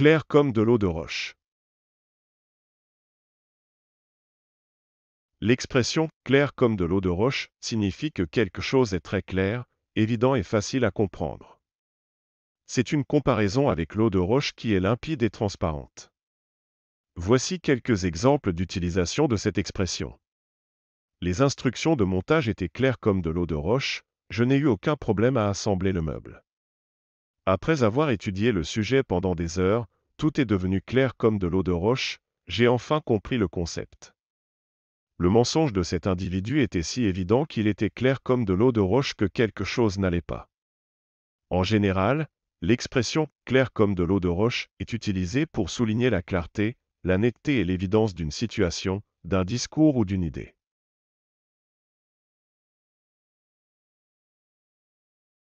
clair comme de l'eau de roche. L'expression clair comme de l'eau de roche signifie que quelque chose est très clair, évident et facile à comprendre. C'est une comparaison avec l'eau de roche qui est limpide et transparente. Voici quelques exemples d'utilisation de cette expression. Les instructions de montage étaient claires comme de l'eau de roche, je n'ai eu aucun problème à assembler le meuble. Après avoir étudié le sujet pendant des heures, tout est devenu clair comme de l'eau de roche, j'ai enfin compris le concept. Le mensonge de cet individu était si évident qu'il était clair comme de l'eau de roche que quelque chose n'allait pas. En général, l'expression clair comme de l'eau de roche est utilisée pour souligner la clarté, la netteté et l'évidence d'une situation, d'un discours ou d'une idée.